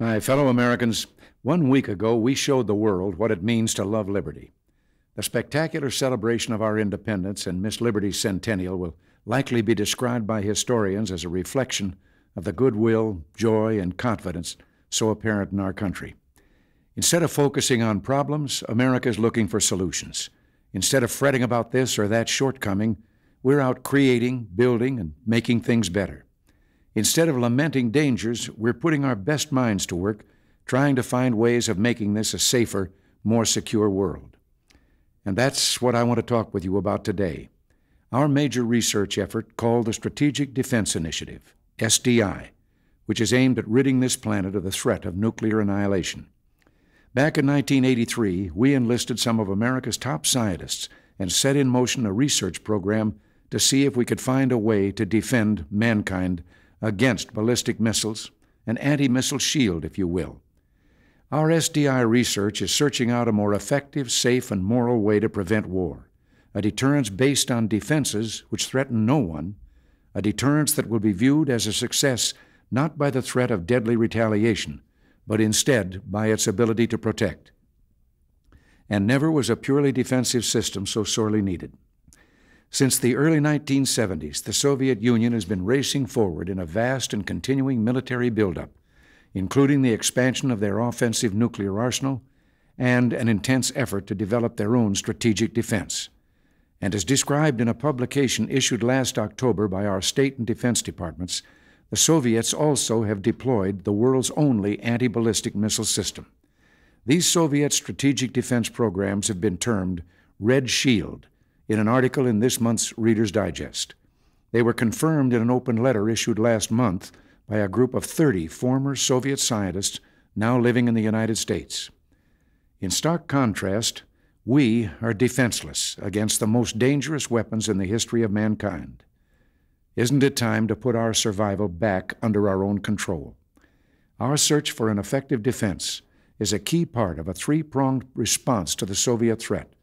My fellow Americans, one week ago we showed the world what it means to love liberty. The spectacular celebration of our independence and Miss Liberty's centennial will likely be described by historians as a reflection of the goodwill, joy, and confidence so apparent in our country. Instead of focusing on problems, America is looking for solutions. Instead of fretting about this or that shortcoming, we're out creating, building, and making things better. Instead of lamenting dangers, we're putting our best minds to work trying to find ways of making this a safer, more secure world. And that's what I want to talk with you about today. Our major research effort called the Strategic Defense Initiative, SDI, which is aimed at ridding this planet of the threat of nuclear annihilation. Back in 1983, we enlisted some of America's top scientists and set in motion a research program to see if we could find a way to defend mankind against ballistic missiles, an anti missile shield, if you will. Our SDI research is searching out a more effective, safe, and moral way to prevent war, a deterrence based on defenses which threaten no one, a deterrence that will be viewed as a success not by the threat of deadly retaliation, but instead by its ability to protect. And never was a purely defensive system so sorely needed. Since the early 1970s, the Soviet Union has been racing forward in a vast and continuing military buildup, including the expansion of their offensive nuclear arsenal and an intense effort to develop their own strategic defense. And as described in a publication issued last October by our State and Defense Departments, the Soviets also have deployed the world's only anti ballistic missile system. These Soviet strategic defense programs have been termed Red Shield in an article in this month's Reader's Digest. They were confirmed in an open letter issued last month by a group of 30 former Soviet scientists now living in the United States. In stark contrast, we are defenseless against the most dangerous weapons in the history of mankind. Isn't it time to put our survival back under our own control? Our search for an effective defense is a key part of a three pronged response to the Soviet threat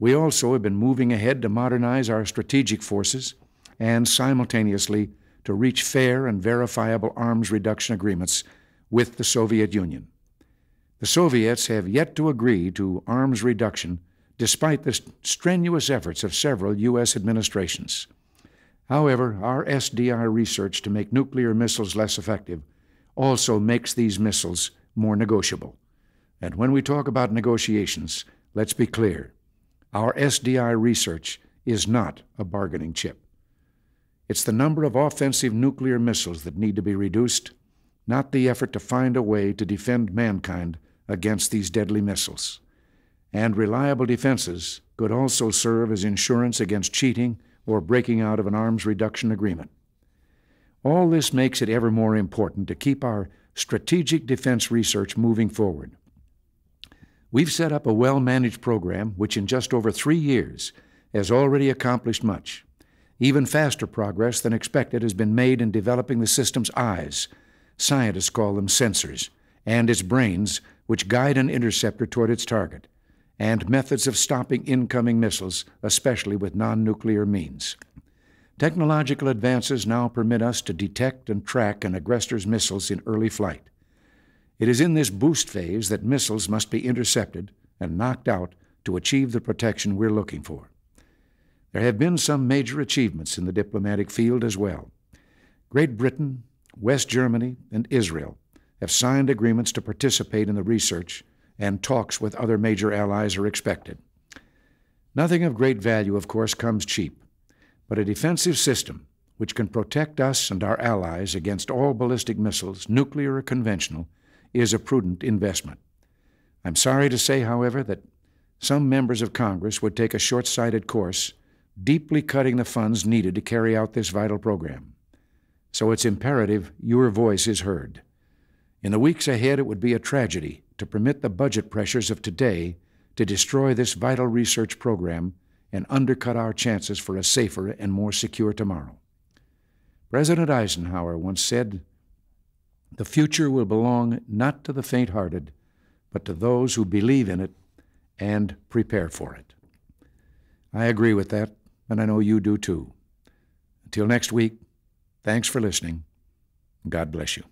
we also have been moving ahead to modernize our strategic forces and simultaneously to reach fair and verifiable arms reduction agreements with the Soviet Union. The Soviets have yet to agree to arms reduction despite the strenuous efforts of several U.S. administrations. However, our SDI research to make nuclear missiles less effective also makes these missiles more negotiable. And when we talk about negotiations, let's be clear our SDI research is not a bargaining chip. It's the number of offensive nuclear missiles that need to be reduced, not the effort to find a way to defend mankind against these deadly missiles. And reliable defenses could also serve as insurance against cheating or breaking out of an arms reduction agreement. All this makes it ever more important to keep our strategic defense research moving forward. We've set up a well managed program which, in just over three years, has already accomplished much. Even faster progress than expected has been made in developing the system's eyes, scientists call them sensors, and its brains, which guide an interceptor toward its target, and methods of stopping incoming missiles, especially with non nuclear means. Technological advances now permit us to detect and track an aggressor's missiles in early flight. It is in this boost phase that missiles must be intercepted and knocked out to achieve the protection we're looking for. There have been some major achievements in the diplomatic field as well. Great Britain, West Germany, and Israel have signed agreements to participate in the research, and talks with other major allies are expected. Nothing of great value, of course, comes cheap, but a defensive system which can protect us and our allies against all ballistic missiles, nuclear or conventional, is a prudent investment. I'm sorry to say, however, that some members of Congress would take a short sighted course, deeply cutting the funds needed to carry out this vital program. So it's imperative your voice is heard. In the weeks ahead, it would be a tragedy to permit the budget pressures of today to destroy this vital research program and undercut our chances for a safer and more secure tomorrow. President Eisenhower once said, the future will belong not to the faint hearted, but to those who believe in it and prepare for it. I agree with that, and I know you do too. Until next week, thanks for listening. God bless you.